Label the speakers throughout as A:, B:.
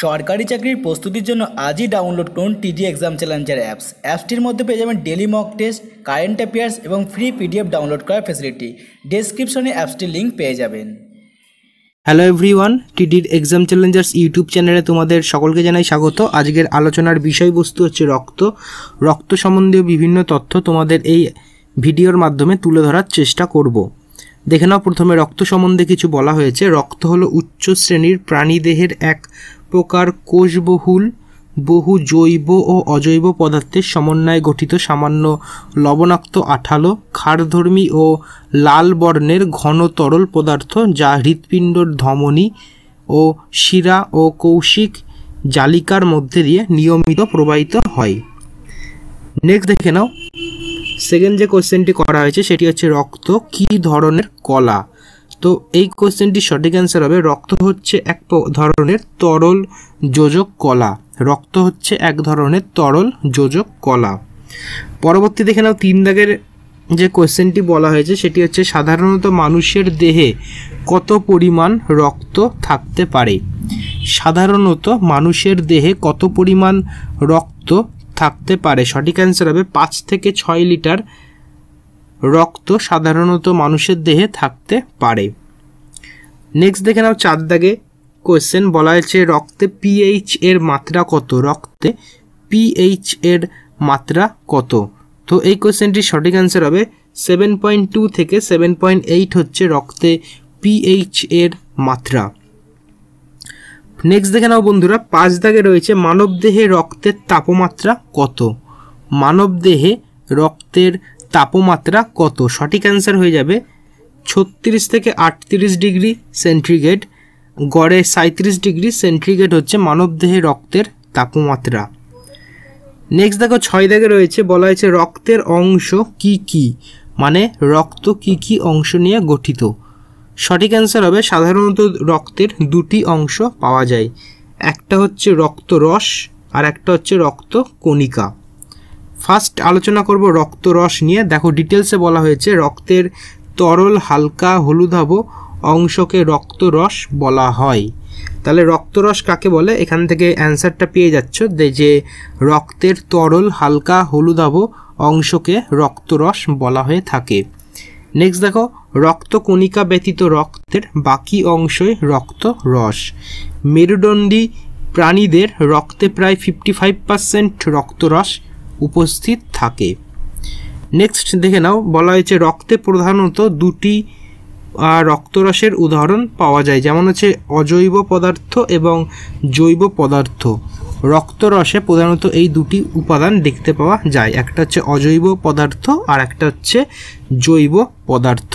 A: সরকারি চাকরির প্রস্তুতির জন্য আজই ডাউনলোড করুন টিডি এক্সাম চ্যালেঞ্জার অ্যাপস অ্যাপসটির মধ্যে পেয়ে যাবেন daily mock test current affairs এবং ফ্রি পিডিএফ ডাউনলোড করার ফেসিলিটি ডিসক্রিপশনে অ্যাপসটির লিঙ্ক পেয়ে যাবেন
B: হ্যালো এভরিওয়ান টিডির এক্সাম চ্যালেঞ্জার্স ইউটিউব চ্যানেলে তোমাদের সকলকে জানাই স্বাগত আজকের আলোচনার বিষয়বস্তু হচ্ছে রক্ত রক্ত সম্বন্ধীয় বিভিন্ন তথ্য তোমাদের এই ভিডিওর মাধ্যমে তুলে ধরার চেষ্টা করব দেখে নাও প্রথমে রক্ত সম্বন্ধে কিছু বলা হয়েছে রক্ত হলো উচ্চ শ্রেণীর প্রাণীদেহের এক প্রকার কোষবহুল বহু জৈব ও অজৈব পদার্থের সমন্বয়ে গঠিত সামান্য লবণাক্ত আঠালো ক্ষারধর্মী ও লাল বর্ণের ঘন তরল পদার্থ যা হৃৎপিণ্ডর ধমনী ও শিরা ও কৌশিক জালিকার মধ্যে দিয়ে নিয়মিত প্রবাহিত হয় নেক্সট দেখে নাও সেকেন্ড যে কোয়েশ্চেনটি করা হয়েছে সেটি হচ্ছে রক্ত কি ধরনের কলা তো এই কোয়েশ্চেনটির সঠিক অ্যান্সার হবে রক্ত হচ্ছে এক ধরনের তরল যোজক কলা রক্ত হচ্ছে এক ধরনের তরল যোজক কলা পরবর্তী দেখে নাও তিন দাগের যে কোয়েশ্চেনটি বলা হয়েছে সেটি হচ্ছে সাধারণত মানুষের দেহে কত পরিমাণ রক্ত থাকতে পারে সাধারণত মানুষের দেহে কত পরিমাণ রক্ত থাকতে পারে সঠিক অ্যান্সার হবে পাঁচ থেকে ছয় লিটার রক্ত সাধারণত মানুষের দেহে থাকতে পারে নেক্সট দেখে নাও চার দাগে কোয়েশ্চেন বলা হয়েছে রক্তে পিএইচ এর মাত্রা কত রক্তে পিএইচ এর মাত্রা কত তো এই কোয়েশ্চেনটির সঠিক অ্যান্সার হবে সেভেন পয়েন্ট টু থেকে সেভেন পয়েন্ট এইট হচ্ছে রক্তে পিএইচ এর মাত্রা নেক্সট দেখে নাও বন্ধুরা পাঁচ দাগে রয়েছে মানবদেহে রক্তের তাপমাত্রা কত মানবদেহে রক্তের তাপমাত্রা কত সঠিক অ্যান্সার হয়ে যাবে ছত্রিশ থেকে আটত্রিশ ডিগ্রি সেন্টিগ্রেড গড়ে সাঁত্রিশ ডিগ্রি সেন্টিগ্রেড হচ্ছে মানবদেহে রক্তের তাপমাত্রা নেক্সট দেখো ছয় দাগে রয়েছে বলা হয়েছে রক্তের অংশ কি কি মানে রক্ত কি কি অংশ নিয়ে গঠিত সঠিক অ্যান্সার হবে সাধারণত রক্তের দুটি অংশ পাওয়া যায় একটা হচ্ছে রক্তরস আর একটা হচ্ছে রক্ত কণিকা ফার্স্ট আলোচনা করব রক্তরস নিয়ে দেখো ডিটেলসে বলা হয়েছে রক্তের তরল হালকা হলুদাব অংশকে রক্তরস বলা হয় তাহলে রক্তরস কাকে বলে এখান থেকে অ্যান্সারটা পেয়ে যাচ্ছ যে রক্তের তরল হালকা হলুদাব অংশকে রক্তরস বলা হয়ে থাকে নেক্সট দেখো রক্তকণিকা ব্যতীত রক্তের বাকি অংশই রক্তরস মেরুদণ্ডী প্রাণীদের রক্তে প্রায় ফিফটি ফাইভ পার্সেন্ট রক্তরস উপস্থিত থাকে নেক্সট দেখে নাও বলা হয়েছে রক্তে প্রধানত দুটি রক্তরসের উদাহরণ পাওয়া যায় যেমন হচ্ছে অজৈব পদার্থ এবং জৈব পদার্থ রক্তরসে প্রধানত এই দুটি উপাদান দেখতে পাওয়া যায় একটা হচ্ছে অজৈব পদার্থ আর একটা হচ্ছে জৈব পদার্থ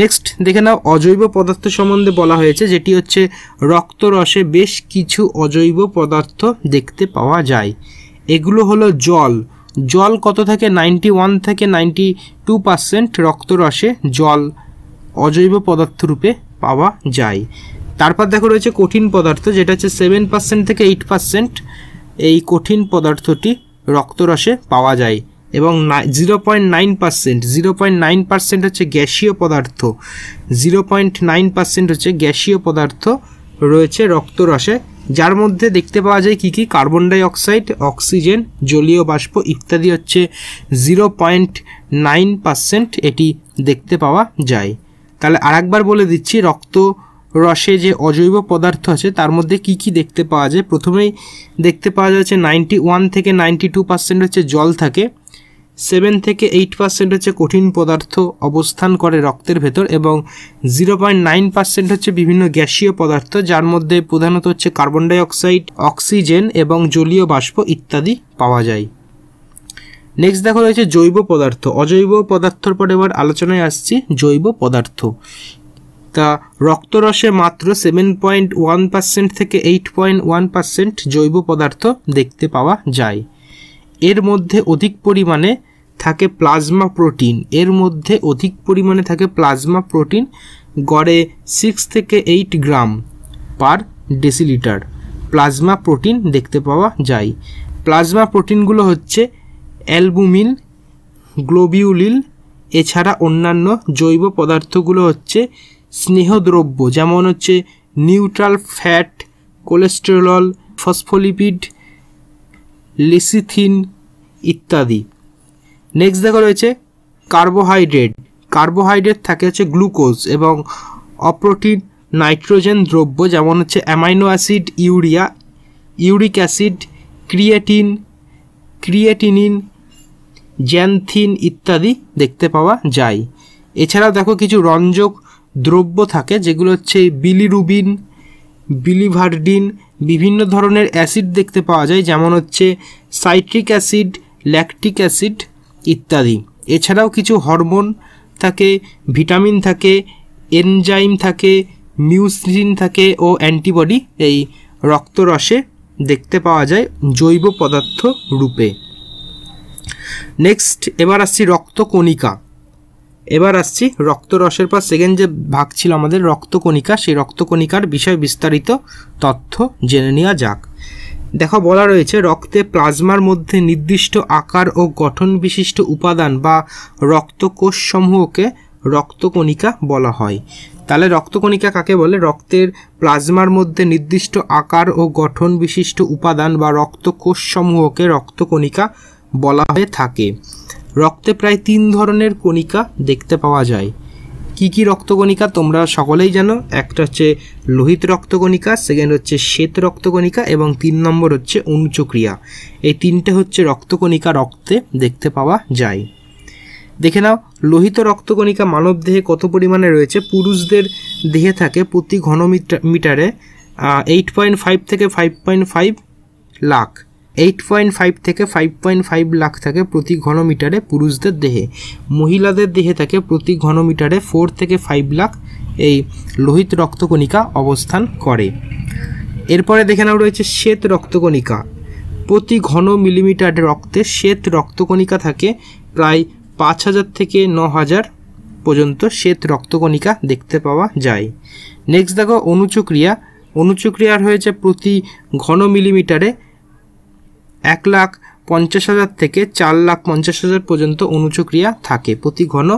B: নেক্সট দেখে নাও অজৈব পদার্থ সম্বন্ধে বলা হয়েছে যেটি হচ্ছে রক্তরসে বেশ কিছু অজৈব পদার্থ দেখতে পাওয়া যায় এগুলো হলো জল জল কত থাকে নাইনটি ওয়ান থেকে নাইনটি টু পার্সেন্ট রক্তরসে জল অজৈব পদার্থরূপে পাওয়া যায় তারপর দেখো রয়েছে কঠিন পদার্থ যেটা হচ্ছে সেভেন পার্সেন্ট থেকে এইট পার্সেন্ট এই কঠিন পদার্থটি রক্তরসে পাওয়া যায় এবং zero point nine percent zero point nine percent হচ্ছে গ্যাসীয় পদার্থ জিরো পয়েন্ট নাইন পার্সেন্ট হচ্ছে গ্যাসীয় পদার্থ রয়েছে রক্তরসে যার মধ্যে দেখতে পাওয়া যায় কী কী কার্বন ডাইঅক্সাইড অক্সিজেন জলীয় বাষ্প ইত্যাদি হচ্ছে জিরো পয়েন্ট নাইন পার্সেন্ট এটি দেখতে পাওয়া যায় তাহলে আরেকবার বলে দিচ্ছি রক্ত রসে যে অজৈব পদার্থ আছে তার মধ্যে কি কি দেখতে পাওয়া যায় প্রথমেই দেখতে পাওয়া যাচ্ছে নাইনটি ওয়ান থেকে নাইনটি টু পার্সেন্ট হচ্ছে জল থাকে সেভেন থেকে এইট পার্সেন্ট হচ্ছে কঠিন পদার্থ অবস্থান করে রক্তের ভেতর এবং জিরো পয়েন্ট নাইন পার্সেন্ট হচ্ছে বিভিন্ন গ্যাসীয় পদার্থ যার মধ্যে প্রধানত হচ্ছে কার্বন ডাইঅক্সাইড অক্সিজেন এবং জলীয় বাষ্প ইত্যাদি পাওয়া যায় নেক্সট দেখো রয়েছে জৈব পদার্থ অজৈব পদার্থর পরে এবার আলোচনায় আসছি জৈব পদার্থ তা রক্তরসে মাত্র সেভেন পয়েন্ট ওয়ান পার্সেন্ট থেকে এইট পয়েন্ট ওয়ান পার্সেন্ট জৈব পদার্থ দেখতে পাওয়া যায় এর মধ্যে অধিক পরিমাণে থাকে প্লাজমা প্রোটিন এর মধ্যে অধিক পরিমাণে থাকে প্লাজমা প্রোটিন গড়ে সিক্স থেকে eight gram per decilitre plasma protein দেখতে পাওয়া যায় প্লাজমা প্রোটিনগুলো হচ্ছে অ্যালবুমিন গ্লোবিউলিল এছাড়া অন্যান্য জৈব পদার্থগুলো হচ্ছে স্নেহদ্রব্য যেমন হচ্ছে neutral fat cholesterol phospholipid lecithin ইত্যাদি নেক্সট দেখা রয়েছে কার্বোহাইড্রেট কার্বোহাইড্রেট থাকে হচ্ছে গ্লুকোজ এবং অপ্রোটিন নাইট্রোজেন দ্রব্য যেমন হচ্ছে amino acid urea uric acid creatine creatinine xanthine ইত্যাদি দেখতে পাওয়া যায় এছাড়া দেখো কিছু রঞ্জক দ্রব্য থাকে যেগুলো হচ্ছে বিলিরুবিন বিলিভার্ডিন বিভিন্ন ধরনের অ্যাসিড দেখতে পাওয়া যায় যেমন হচ্ছে সাইট্রিক অ্যাসিড ল্যাকটিক অ্যাসিড ইত্যাদি এছাড়াও কিছু হরমোন থাকে ভিটামিন থাকে এনজাইম থাকে মিউসিন থাকে ও অ্যান্টিবডি এই রক্তরসে দেখতে পাওয়া যায় জৈব পদার্থ রূপে নেক্সট এবার আসছি রক্তকণিকা এবার আসছি রক্তরসের পর সেকেন্ড যে ভাগ ছিল আমাদের রক্তকণিকা সেই রক্তকণিকার বিষয়ে বিস্তারিত তথ্য জেনে নেওয়া যাক দেখো বলা রয়েছে রক্তে প্লাজমার মধ্যে নির্দিষ্ট আকার ও গঠন বিশিষ্ট উপাদান বা রক্তকোষ সমূহকে রক্তকণিকা বলা হয় তাহলে রক্তকণিকা কাকে বলে রক্তের প্লাজমার মধ্যে নির্দিষ্ট আকার ও গঠন বিশিষ্ট উপাদান বা রক্তকোষ সমূহকে রক্তকণিকা বলা হয়ে থাকে রক্তে প্রায় তিন ধরনের কণিকা দেখতে পাওয়া যায় কি কি রক্তকণিকা তোমরা সকলেই জানো একটা হচ্ছে লোহিত রক্তকণিকা সেকেন্ড হচ্ছে শ্বেত রক্তকণিকা এবং তিন নম্বর হচ্ছে অনুচক্রিয়া এই তিনটে হচ্ছে রক্তকণিকা রক্তে দেখতে পাওয়া যায় দেখে নাও লোহিত রক্তকণিকা মানব দেহে কত পরিমাণে রয়েছে পুরুষদের দেহে থাকে প্রতি মিটারে এইট পয়েন্ট ফাইভ থেকে five point five lakh eight point five থেকে ফাইভ পয়েন্ট ফাইভ লাখ থাকে প্রতি ঘনমিটারে পুরুষদের দেহে মহিলাদের দেহে থাকে প্রতি ঘনমিটারে ফোর থেকে ফাইভ লাখ এই লোহিত রক্তকণিকা অবস্থান করে এরপরে দেখে নাও রয়েছে শ্বেত রক্তকণিকা প্রতি ঘন মিলিমিটার রক্তে শ্বেত রক্তকণিকা থাকে প্রায় পাঁচ হাজার থেকে ন হাজার পর্যন্ত শ্বেত রক্তকণিকা দেখতে পাওয়া যায় নেক্সট দেখো অনুচক্রিয়া অনুচক্রিয়ার হয়েছে প্রতি ঘন মিলিমিটারে এক লাখ পঞ্চাশ হাজার থেকে চার লাখ পঞ্চাশ হাজার পর্যন্ত অনুচক্রিয়া থাকে প্রতি ঘন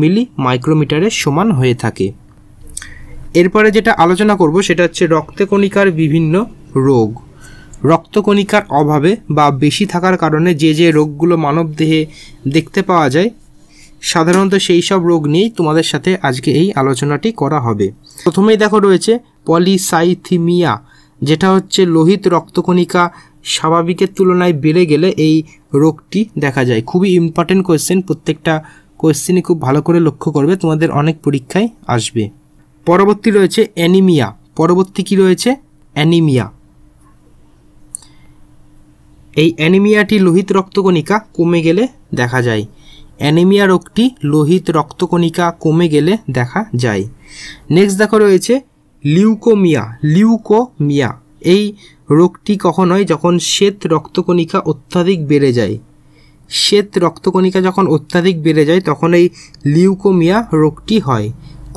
B: মিলি মাইক্রোমিটারের সমান হয়ে থাকে এরপরে যেটা আলোচনা করব সেটা হচ্ছে রক্তকণিকার বিভিন্ন রোগ রক্তকণিকার অভাবে বা বেশি থাকার কারণে যে যে রোগগুলো মানবদেহে দেখতে পাওয়া যায় সাধারণত সেই সব রোগ নিয়েই তোমাদের সাথে আজকে এই আলোচনাটি করা হবে প্রথমেই দেখো রয়েছে পলিসাইথিমিয়া যেটা হচ্ছে লোহিত রক্তকণিকা স্বাভাবিকের তুলনায় বেড়ে গেলে এই রোগটি দেখা যায় খুবই ইম্পর্টেন্ট কোয়েশ্চেন প্রত্যেকটা কোয়েশ্চেনই খুব ভালো করে লক্ষ্য করবে তোমাদের অনেক পরীক্ষায় আসবে পরবর্তী রয়েছে অ্যানিমিয়া পরবর্তী কি রয়েছে অ্যানিমিয়া এই অ্যানিমিয়াটি লোহিত রক্তকণিকা কমে গেলে দেখা যায় অ্যানিমিয়া রোগটি লোহিত রক্তকণিকা কমে গেলে দেখা যায় নেক্সট দেখা রয়েছে লিউকোমিয়া লিউকোমিয়া এই রোগটি কখন হয় যখন শ্বেত রক্তকণিকা অত্যাধিক বেড়ে যায় শ্বেত রক্তকণিকা যখন অত্যাধিক বেড়ে যায় তখন এই লিউকোমিয়া রোগটি হয়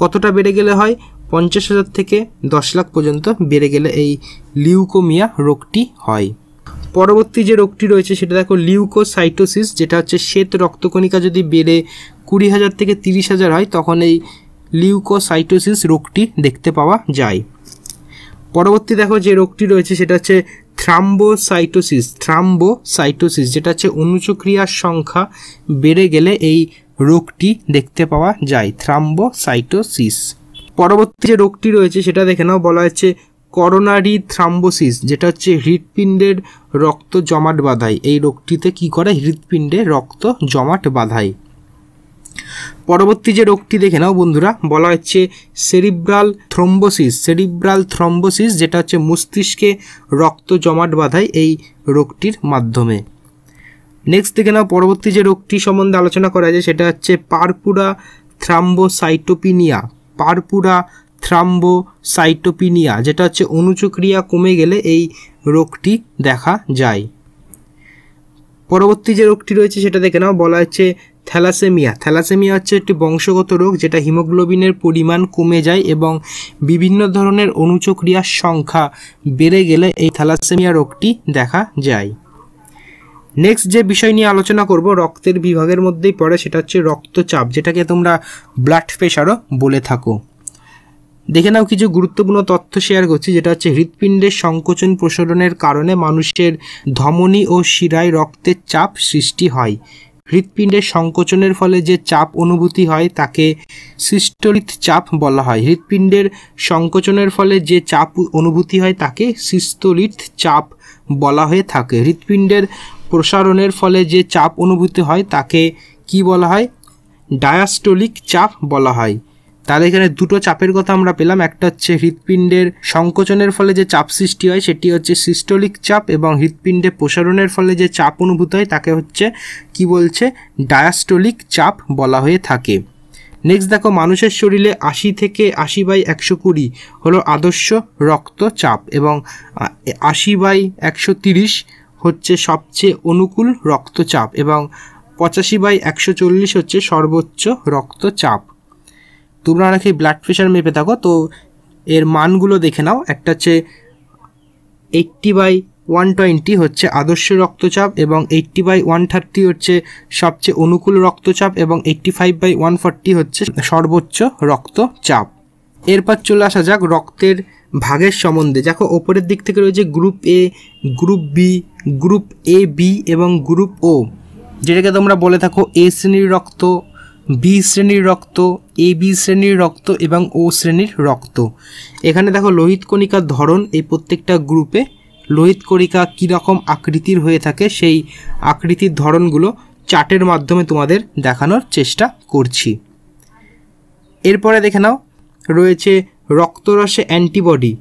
B: কতটা বেড়ে গেলে হয় পঞ্চাশ হাজার থেকে দশ লাখ পর্যন্ত বেড়ে গেলে এই লিউকোমিয়া রোগটি হয় পরবর্তী যে রোগটি রয়েছে সেটা দেখো লিউকোসাইটোসিস যেটা হচ্ছে শ্বেত রক্তকণিকা যদি বেড়ে কুড়ি হাজার থেকে তিরিশ হাজার হয় তখন এই লিউকোসাইটোসিস রোগটি দেখতে পাওয়া যায় পরবর্তী দেখো যে রোগটি রয়েছে সেটা হচ্ছে থ্রাম্বোসাইটোসিস থ্রাম্বোসাইটোসিস যেটা হচ্ছে অনুচক্রিয়ার সংখ্যা বেড়ে গেলে এই রোগটি দেখতে পাওয়া যায় থ্রাম্বোসাইটোসিস পরবর্তী যে রোগটি রয়েছে সেটা দেখে নাও বলা হচ্ছে করোনারি থ্রাম্বোসিস যেটা হচ্ছে হৃৎপিণ্ডের রক্ত জমাট বাঁধায় এই রোগটিতে কি করে হৃৎপিণ্ডে রক্ত জমাট বাঁধায় পরবর্তী যে রোগটি দেখে নাও বন্ধুরা বলা হচ্ছে সেরিব্রাল থ্রম্বোসিস সেরিব্রাল থ্রম্বোসিস যেটা হচ্ছে মস্তিষ্কে রক্ত জমাট বাঁধায় এই রোগটির মাধ্যমে নেক্সট দেখে নাও পরবর্তী যে রোগটি সম্বন্ধে আলোচনা করা যায় সেটা হচ্ছে পারপুরা থ্রাম্বোসাইটোপিনিয়া পারপুরা থ্রাম্বোসাইটোপিনিয়া যেটা হচ্ছে অনুচক্রিয়া কমে গেলে এই রোগটি দেখা যায় পরবর্তী যে রোগটি রয়েছে সেটা দেখে নাও বলা হচ্ছে থ্যালাসেমিয়া থ্যালাসেমিয়া হচ্ছে একটি বংশগত রোগ যেটা হিমোগ্লোবিনের পরিমাণ কমে যায় এবং বিভিন্ন ধরনের অনুচক্রিয়ার সংখ্যা বেড়ে গেলে এই থ্যালাসেমিয়া রোগটি দেখা যায় নেক্সট যে বিষয় নিয়ে আলোচনা করব রক্তের বিভাগের মধ্যেই পড়ে সেটা হচ্ছে রক্তচাপ যেটাকে তোমরা ব্লাড প্রেশারও বলে থাকো দেখে নাও কিছু গুরুত্বপূর্ণ তথ্য শেয়ার করছি যেটা হচ্ছে হৃৎপিণ্ডের সংকোচন প্রসারণের কারণে মানুষের ধমনী ও শিরায় রক্তের চাপ সৃষ্টি হয় হৃৎপিণ্ডের সংকোচনের ফলে যে চাপ অনুভূতি হয় তাকে সিস্টোলিক চাপ বলা হয় হৃৎপিণ্ডের সংকোচনের ফলে যে চাপ অনুভূতি হয় তাকে সিস্তোলিক চাপ বলা হয়ে থাকে হৃৎপিণ্ডের প্রসারণের ফলে যে চাপ অনুভূতি হয় তাকে কি বলা হয় ডায়াস্টোলিক চাপ বলা হয় তাহলে এখানে দুটো চাপের কথা আমরা পেলাম একটা হচ্ছে হৃৎপিণ্ডের সংকোচনের ফলে যে চাপ সৃষ্টি হয় সেটি হচ্ছে সিস্টোলিক চাপ এবং হৃৎপিণ্ডে প্রসারণের ফলে যে চাপ অনুভূত হয় তাকে হচ্ছে কি বলছে ডায়াস্টোলিক চাপ বলা হয়ে থাকে নেক্সট দেখো মানুষের শরীরে আশি থেকে আশি বাই একশো কুড়ি হলো আদর্শ রক্তচাপ এবং আশি বাই একশো তিরিশ হচ্ছে সবচেয়ে অনুকূল রক্তচাপ এবং পঁচাশি বাই একশো চল্লিশ হচ্ছে সর্বোচ্চ রক্তচাপ তোমরা অনেকেই ব্লাড প্রেশার মেপে থাকো তো এর মানগুলো দেখে নাও একটা হচ্ছে এইট্টি বাই ওয়ান টোয়েন্টি হচ্ছে আদর্শ রক্তচাপ এবং এইট্টি বাই ওয়ান থার্টি হচ্ছে সবচেয়ে অনুকূল রক্তচাপ এবং eighty five by one forty হচ্ছে সর্বোচ্চ রক্তচাপ এরপর চলে আসা যাক রক্তের ভাগের সম্বন্ধে দেখো ওপরের দিক থেকে রয়েছে group A group B group A B এবং গ্রুপ ও যেটাকে তোমরা বলে থাকো এ শ্রেণীর রক্ত বি শ্রেণীর রক্ত এ বি শ্রেণীর রক্ত এবং ও শ্রেণীর রক্ত এখানে দেখো লোহিত কণিকার ধরন এই প্রত্যেকটা গ্রুপে লোহিত কণিকা কীরকম আকৃতির হয়ে থাকে সেই আকৃতির ধরনগুলো চার্টের মাধ্যমে তোমাদের দেখানোর চেষ্টা করছি এরপরে দেখে নাও রয়েছে রক্তরসে অ্যান্টিবডি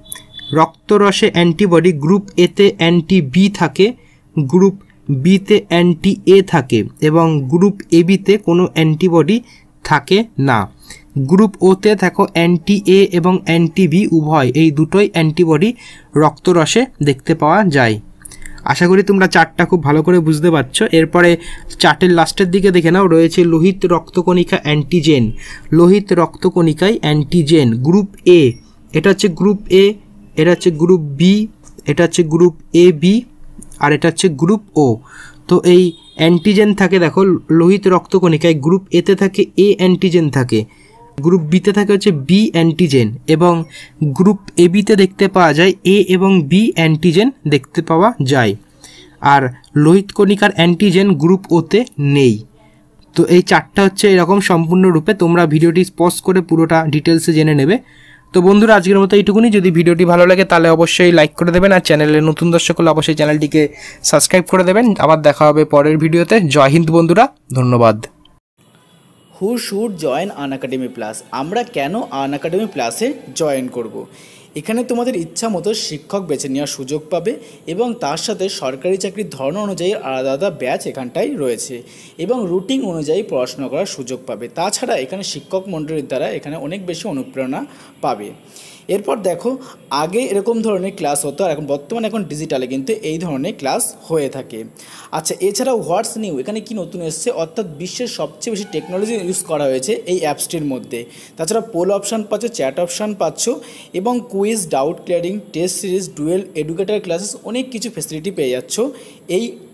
B: রক্তরসে অ্যান্টিবডি গ্রুপ এতে অ্যান্টি বি থাকে গ্রুপ বিতে অ্যান্টি এ থাকে এবং গ্রুপ এ বিতে কোনো অ্যান্টিবডি থাকে না গ্রুপ ওতে থাকো অ্যান্টি এ এবং অ্যান্টি বি উভয় এই দুটোই অ্যান্টিবডি রক্তরসে দেখতে পাওয়া যায় আশা করি তোমরা চারটা খুব ভালো করে বুঝতে পারছো এরপরে চার্টের লাস্টের দিকে দেখে নাও রয়েছে লোহিত রক্তকণিকা অ্যান্টিজেন লোহিত রক্তকণিকায় অ্যান্টিজেন গ্রুপ এ এটা হচ্ছে গ্রুপ এ এটা হচ্ছে গ্রুপ বি এটা হচ্ছে গ্রুপ এ বি আর এটা হচ্ছে গ্রুপ ও তো এই অ্যান্টিজেন থাকে দেখো লোহিত রক্তকণিকায় গ্রুপ এতে থাকে এ অ্যান্টিজেন থাকে গ্রুপ বিতে থাকে হচ্ছে বি অ্যান্টিজেন এবং গ্রুপ এ বিতে দেখতে পাওয়া যায় এ এবং বি অ্যান্টিজেন দেখতে পাওয়া যায় আর লোহিত কণিকার অ্যান্টিজেন গ্রুপ ওতে নেই তো এই চারটা হচ্ছে এরকম সম্পূর্ণরূপে তোমরা ভিডিওটি স্পজ করে পুরোটা ডিটেলসে জেনে নেবে তো বন্ধুরা আজকের মতো এইটুকুনি যদি ভিডিওটি ভালো লাগে তাহলে অবশ্যই লাইক করে দেবেন আর চ্যানেলে নতুন দর্শক হলে অবশ্যই চ্যানেলটিকে সাবস্ক্রাইব করে দেবেন আবার দেখা হবে পরের ভিডিওতে জয় হিন্দ বন্ধুরা ধন্যবাদ
A: who should join Unacademy plus আমরা কেন আন একাডেমি প্লাসে জয়েন করব এখানে তোমাদের ইচ্ছা মতো শিক্ষক বেছে নেওয়ার সুযোগ পাবে এবং তার সাথে সরকারি চাকরির ধরন অনুযায়ী আলাদা আলাদা ব্যাচ এখানটায় রয়েছে এবং রুটিন অনুযায়ী পড়াশোনা করার সুযোগ পাবে তাছাড়া এখানে শিক্ষক মণ্ডলীর দ্বারা এখানে অনেক বেশি অনুপ্রেরণা পাবে এরপর দেখো আগে এরকম ধরনের ক্লাস হতো আর এখন বর্তমানে এখন ডিজিটালে কিন্তু এই ধরনের ক্লাস হয়ে থাকে আচ্ছা এছাড়াও হোয়াটস নিউ এখানে কি নতুন এসছে অর্থাৎ বিশ্বের সবচেয়ে বেশি টেকনোলজি ইউজ করা হয়েছে এই অ্যাপসটির মধ্যে তাছাড়া পোল অপশান পাচ্ছ চ্যাট অপশান পাচ্ছ এবং কুই quiz doubt clearing test series duel educator classes অনেক কিছু ফেসিলিটি পেয়ে যাচ্ছ এই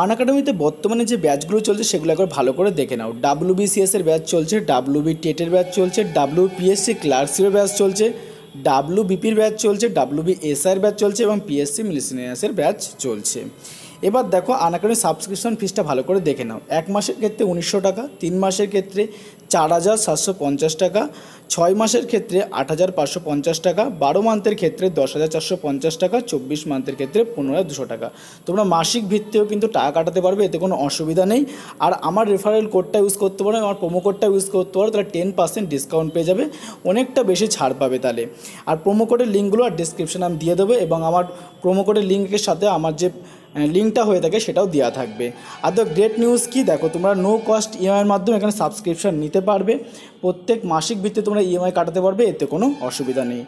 A: আন একাডেমিতে বর্তমানে যে ব্যাচগুলো চলছে সেগুলো একবার ভালো করে দেখে নাও ডাব্লু এর ব্যাচ চলছে ডাব্লু বি টেটের ব্যাচ চলছে ডাব্লু পিএসসি ক্লার্কশিপের ব্যাচ চলছে ডাব্লু বিপির ব্যাচ চলছে ডাব্লু বি এসআইয়ের ব্যাচ চলছে এবং পিএসসি মিলিসিনিয়াসের ব্যাচ চলছে এবার দেখো আনাকানি সাবস্ক্রিপশন ফিসটা ভালো করে দেখে নাও এক মাসের ক্ষেত্রে উনিশশো টাকা তিন মাসের ক্ষেত্রে চার হাজার সাতশো পঞ্চাশ টাকা ছয় মাসের ক্ষেত্রে আট হাজার পাঁচশো পঞ্চাশ টাকা বারো মান্থের ক্ষেত্রে দশ হাজার চারশো পঞ্চাশ টাকা চব্বিশ মান্থের ক্ষেত্রে পনেরো হাজার দুশো টাকা তোমরা মাসিক ভিত্তিও কিন্তু টাকা কাটাতে পারবে এতে কোনো অসুবিধা নেই আর আমার রেফারেল কোডটা ইউজ করতে পারো আমার প্রোমো কোডটা ইউজ করতে পারো তাহলে টেন পার্সেন্ট ডিসকাউন্ট পেয়ে যাবে অনেকটা বেশি ছাড় পাবে তাহলে আর প্রোমো কোডের লিঙ্কগুলো আর ডিসক্রিপশানে আমি দিয়ে দেবো এবং আমার প্রোমো কোডের লিঙ্কের সাথে আমার যে লিঙ্কটা হয়ে থাকে সেটাও দেওয়া থাকবে আর তো গ্রেট নিউজ কি দেখো তোমরা নো কস্ট ইএমআইয়ের মাধ্যমে এখানে সাবস্ক্রিপশান নিতে পারবে প্রত্যেক মাসিক ভিত্তিতে তোমরা ইএমআই e কাটাতে পারবে এতে কোনো অসুবিধা নেই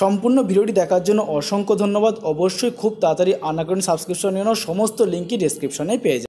A: সম্পূর্ণ ভিডিওটি দেখার জন্য অসংখ্য ধন্যবাদ অবশ্যই খুব তাড়াতাড়ি আনাকরণ সাবস্ক্রিপশন নিয়ে সমস্ত লিঙ্কই ডিসক্রিপশনে পেয়ে যাবে